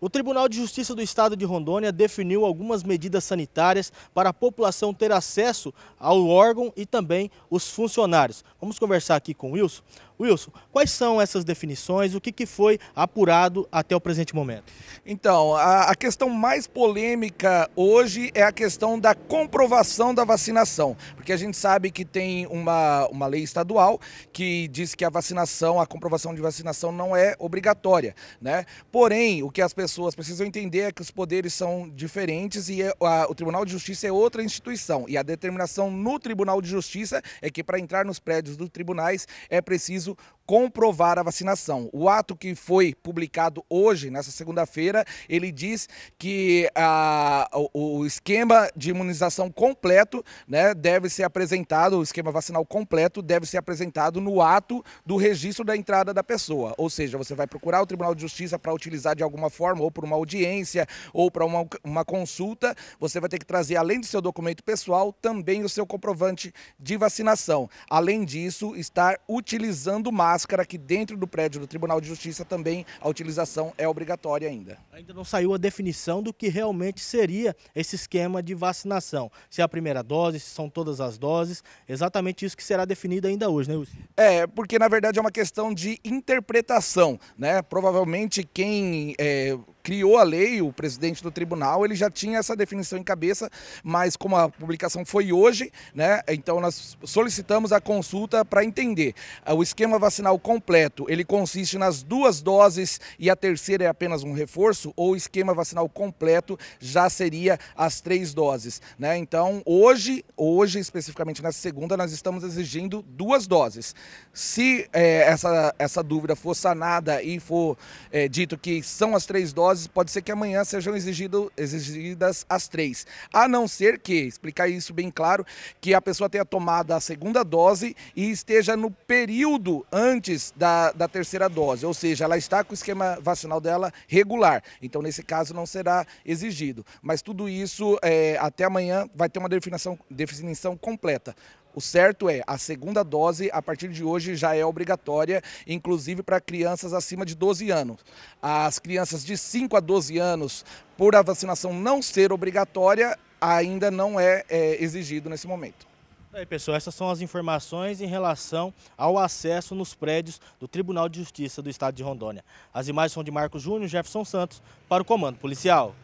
O Tribunal de Justiça do Estado de Rondônia definiu algumas medidas sanitárias para a população ter acesso ao órgão e também os funcionários. Vamos conversar aqui com o Wilson. Wilson, quais são essas definições? O que, que foi apurado até o presente momento? Então, a, a questão mais polêmica hoje é a questão da comprovação da vacinação, porque a gente sabe que tem uma, uma lei estadual que diz que a vacinação, a comprovação de vacinação não é obrigatória, né? Porém, o que as pessoas precisam entender é que os poderes são diferentes e é, a, o Tribunal de Justiça é outra instituição e a determinação no Tribunal de Justiça é que para entrar nos prédios dos tribunais é preciso preso comprovar a vacinação. O ato que foi publicado hoje, nessa segunda-feira, ele diz que ah, o, o, esquema de imunização completo né, deve ser apresentado, o esquema vacinal completo deve ser apresentado no ato do registro da entrada da pessoa. Ou seja, você vai procurar o Tribunal de Justiça para utilizar de alguma forma, ou por uma audiência, ou para uma, uma consulta, você vai ter que trazer, além do seu documento pessoal, também o seu comprovante de vacinação. Além disso, estar utilizando máscara máscara, que dentro do prédio do Tribunal de Justiça também a utilização é obrigatória ainda. Ainda não saiu a definição do que realmente seria esse esquema de vacinação. Se é a primeira dose, se são todas as doses, exatamente isso que será definido ainda hoje, né, Wilson? É, porque na verdade é uma questão de interpretação, né? Provavelmente quem é, criou a lei, o presidente do tribunal, ele já tinha essa definição em cabeça, mas como a publicação foi hoje, né, então nós solicitamos a consulta para entender. Ah, o esquema vacinal completo, ele consiste nas duas doses e a terceira é apenas um reforço, ou o esquema vacinal completo já seria as três doses, né? Então, hoje, hoje especificamente nessa segunda, nós estamos exigindo duas doses. Se é, essa, essa dúvida for sanada e for é, dito que são as três doses, pode ser que amanhã sejam exigido, exigidas as três. A não ser que, explicar isso bem claro, que a pessoa tenha tomado a segunda dose e esteja no período antes da, da terceira dose, ou seja, ela está com o esquema vacinal dela regular. Então, nesse caso, não será exigido. Mas tudo isso, é, até amanhã, vai ter uma definição, definição completa. O certo é, a segunda dose, a partir de hoje, já é obrigatória, inclusive para crianças acima de 12 anos. As crianças de 5 a 12 anos, por a vacinação não ser obrigatória, ainda não é, é exigido nesse momento. E é aí, pessoal, essas são as informações em relação ao acesso nos prédios do Tribunal de Justiça do Estado de Rondônia. As imagens são de Marcos Júnior e Jefferson Santos para o Comando Policial.